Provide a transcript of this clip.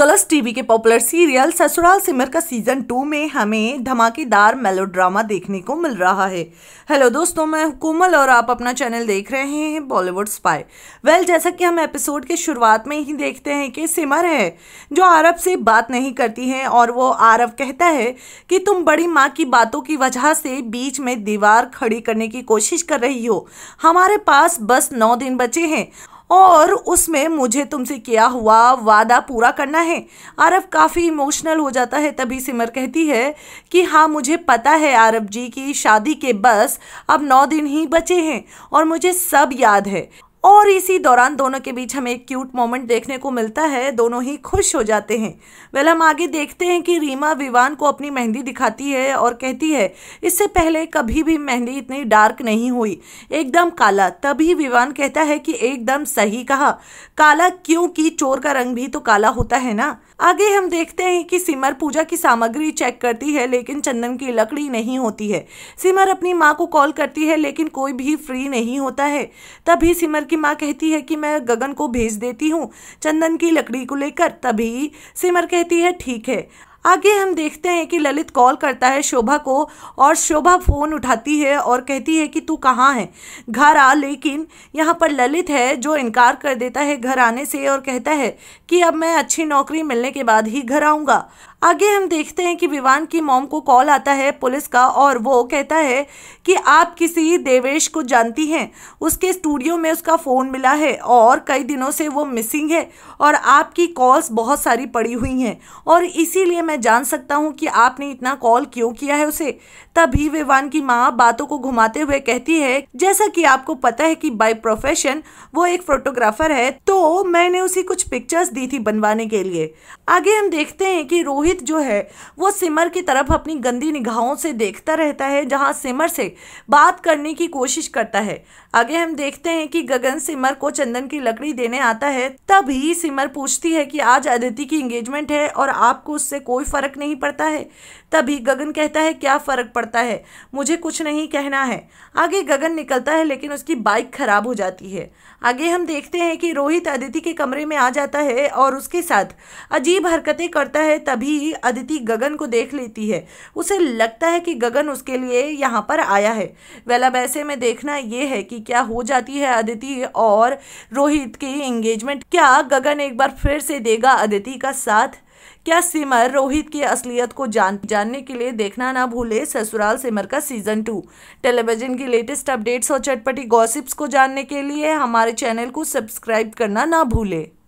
colours TV के popular serial Sasural Simar Ka season to में हमें धमाकेदार मेलोड्रामा देखने को मिल रहा है हेलो दोस्तों मैं कोमल और आप अपना चैनल देख रहे हैं बॉलीवुड स्पाई वेल जैसा कि हम एपिसोड के शुरुआत में ही देखते हैं कि सिमर है जो आरब से बात नहीं करती है और वो आरब कहता है कि तुम बड़ी माँ की बातों की वजह से बीच में दीवार खड़ी करने की कोशिश कर रही हो हमारे पास बस नौ दिन बचे हैं और उसमें मुझे तुमसे किया हुआ वादा पूरा करना है आरफ काफ़ी इमोशनल हो जाता है तभी सिमर कहती है कि हाँ मुझे पता है आरफ जी की शादी के बस अब नौ दिन ही बचे हैं और मुझे सब याद है और इसी दौरान दोनों के बीच हमें एक क्यूट मोमेंट देखने को मिलता है दोनों ही खुश हो जाते हैं वेल हम आगे देखते हैं कि रीमा विवान को अपनी मेहंदी दिखाती है और कहती है इससे पहले कभी भी मेहंदी इतनी डार्क नहीं हुई एकदम काला तभी विवान कहता है कि एकदम सही कहा काला क्योंकि चोर का रंग भी तो काला होता है ना आगे हम देखते हैं कि सिमर पूजा की सामग्री चेक करती है लेकिन चंदन की लकड़ी नहीं होती है सिमर अपनी माँ को कॉल करती है लेकिन कोई भी फ्री नहीं होता है तभी सिमर की माँ कहती है कि मैं गगन को भेज देती हूँ चंदन की लकड़ी को लेकर तभी सिमर कहती है ठीक है आगे हम देखते हैं कि ललित कॉल करता है शोभा को और शोभा फ़ोन उठाती है और कहती है कि तू कहाँ है घर आ लेकिन यहाँ पर ललित है जो इनकार कर देता है घर आने से और कहता है कि अब मैं अच्छी नौकरी मिलने के बाद ही घर आऊँगा आगे हम देखते हैं कि विवान की मॉम को कॉल आता है पुलिस का और वो कहता है कि आप किसी देवेश को जानती हैं उसके स्टूडियो में उसका फ़ोन मिला है और कई दिनों से वो मिसिंग है और आपकी कॉल्स बहुत सारी पड़ी हुई हैं और इसीलिए मैं जान सकता हूँ कि आपने इतना कॉल क्यों किया है उसे तभी विवान की माँ बातों को घुमाते हुए कहती है जैसा कि आपको पता है कि बाई प्रोफेशन वो एक फोटोग्राफर है तो मैंने उसे कुछ पिक्चर्स दी थी बनवाने के लिए आगे हम देखते हैं कि रोहित रोहित जो है वो सिमर की तरफ अपनी गंदी निगाहों से देखता रहता है जहां सिमर से बात करने की कोशिश करता है आगे हम देखते हैं कि गगन सिमर को चंदन की लकड़ी देने आता है तभी सिमर पूछती है कि आज अदिति की इंगेजमेंट है और आपको उससे कोई फ़र्क नहीं पड़ता है तभी गगन कहता है क्या फ़र्क पड़ता है मुझे कुछ नहीं कहना है आगे गगन निकलता है लेकिन उसकी बाइक ख़राब हो जाती है आगे हम देखते हैं कि रोहित अदिति के कमरे में आ जाता है और उसके साथ अजीब हरकतें करता है तभी ही अदिति गगन को देख लेती है उसे लगता है कि गगन उसके लिए यहाँ पर आया है वेल अब ऐसे में देखना यह है कि क्या हो जाती है अदिति और रोहित की इंगेजमेंट क्या गगन एक बार फिर से देगा अदिति का साथ क्या सिमर रोहित की असलियत को जान जानने के लिए देखना ना भूले Sasural Simar Ka season two television की लेटेस्ट अपडेट्स और चटपटी गॉसिप्स को जानने के लिए हमारे चैनल को सब्सक्राइब करना ना भूले